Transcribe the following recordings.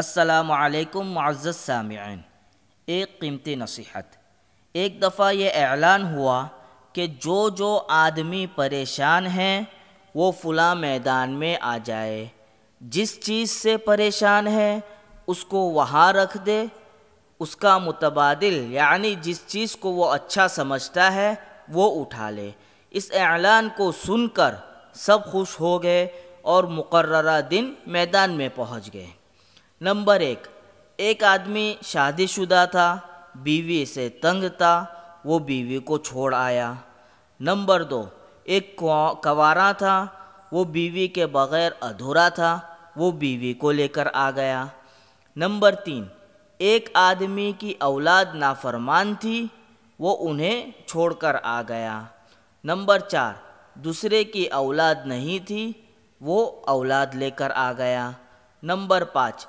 असलकम मज़्ज़ साम एक कीमती नसीहत एक दफ़ा ये ऐलान हुआ कि जो जो आदमी परेशान हैं वो फुला मैदान में आ जाए जिस चीज़ से परेशान है उसको वहाँ रख दे उसका मुतबाद यानी जिस चीज़ को वो अच्छा समझता है वो उठा ले इस ऐलान को सुनकर सब खुश हो गए और मुकर्रा दिन मैदान में पहुँच गए नंबर एक एक आदमी शादीशुदा था बीवी से तंग था वो बीवी को छोड़ आया नंबर दो एक कवारा था वो बीवी के बगैर अधूरा था वो बीवी को लेकर आ गया नंबर तीन एक आदमी की औलाद नाफरमान थी वो उन्हें छोड़कर आ गया नंबर चार दूसरे की औलाद नहीं थी वो औलाद लेकर आ गया नंबर पाँच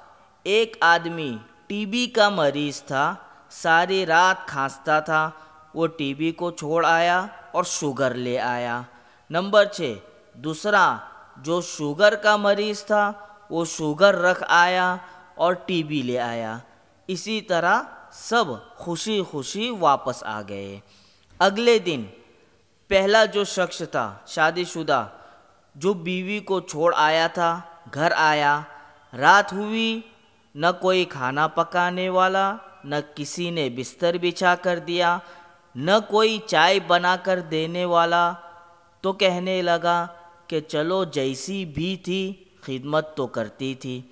एक आदमी टीबी का मरीज था सारी रात खांसता था वो टीबी को छोड़ आया और शुगर ले आया नंबर छः दूसरा जो शुगर का मरीज था वो शुगर रख आया और टीबी ले आया इसी तरह सब खुशी खुशी वापस आ गए अगले दिन पहला जो शख्स था शादीशुदा जो बीवी को छोड़ आया था घर आया रात हुई न कोई खाना पकाने वाला न किसी ने बिस्तर बिछा कर दिया न कोई चाय बना कर देने वाला तो कहने लगा कि चलो जैसी भी थी खिदमत तो करती थी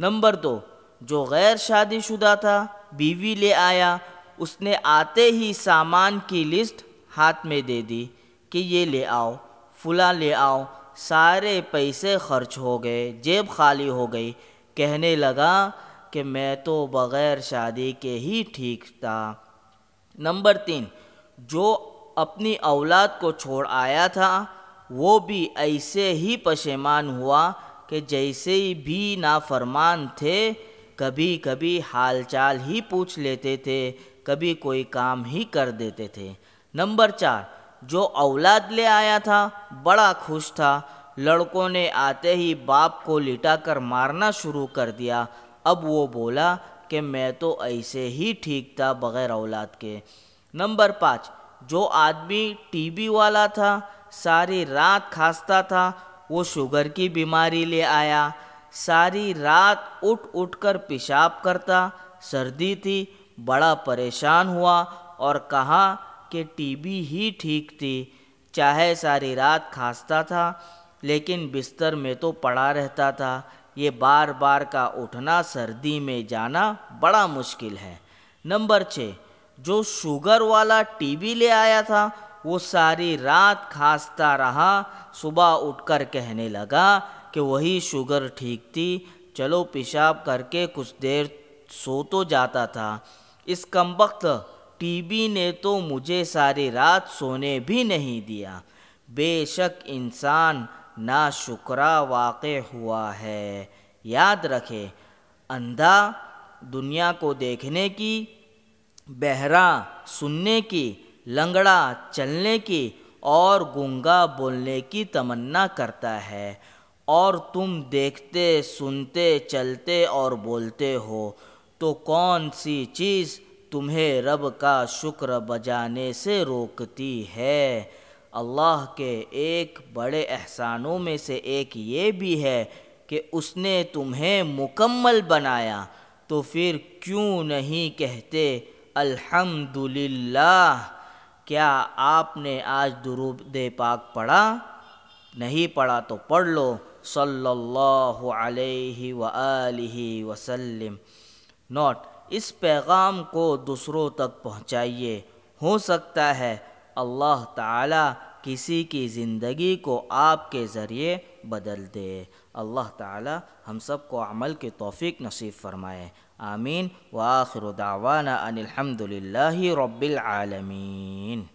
नंबर दो जो गैर शादीशुदा था बीवी ले आया उसने आते ही सामान की लिस्ट हाथ में दे दी कि ये ले आओ फुला ले आओ सारे पैसे खर्च हो गए जेब खाली हो गई कहने लगा कि मैं तो बग़ैर शादी के ही ठीक था नंबर तीन जो अपनी औलाद को छोड़ आया था वो भी ऐसे ही पशेमान हुआ कि जैसे भी नाफरमान थे कभी कभी हालचाल ही पूछ लेते थे कभी कोई काम ही कर देते थे नंबर चार जो औलाद ले आया था बड़ा खुश था लड़कों ने आते ही बाप को लिटा कर मारना शुरू कर दिया अब वो बोला कि मैं तो ऐसे ही ठीक था बग़ैर औलाद के नंबर पाँच जो आदमी टीबी वाला था सारी रात खांसता था वो शुगर की बीमारी ले आया सारी रात उठ उठ कर पेशाब करता सर्दी थी बड़ा परेशान हुआ और कहा कि टीबी ही ठीक थी चाहे सारी रात खांसता था लेकिन बिस्तर में तो पड़ा रहता था ये बार बार का उठना सर्दी में जाना बड़ा मुश्किल है नंबर छः जो शुगर वाला टीवी ले आया था वो सारी रात खांसता रहा सुबह उठकर कहने लगा कि वही शुगर ठीक थी चलो पेशाब करके कुछ देर सो तो जाता था इस कम वक्त टी ने तो मुझे सारी रात सोने भी नहीं दिया बेशक इंसान ना शुक्रा वाक़ हुआ है याद रखें अंधा दुनिया को देखने की बहरा सुनने की लंगड़ा चलने की और गंगा बोलने की तमन्ना करता है और तुम देखते सुनते चलते और बोलते हो तो कौन सी चीज़ तुम्हें रब का शुक्र बजाने से रोकती है अल्लाह के एक बड़े एहसानों में से एक ये भी है कि उसने तुम्हें मुकम्मल बनाया तो फिर क्यों नहीं कहते अल्हम्दुलिल्लाह क्या आपने आज दुरूब दे पाक पढ़ा नहीं पढ़ा तो पढ़ लो सल्लल्लाहु अलैहि वआलिहि वसल्लम नोट इस पैगाम को दूसरों तक पहुँचाइए हो सकता है अल्लाह ताला किसी की ज़िंदगी को आपके ज़रिए बदल दे अल्लाह ताला हम सब को अमल के तौफीक नसीब फ़रमाए आमीन व आखिर दावाना अनिलहमदिल्ला रबालमीन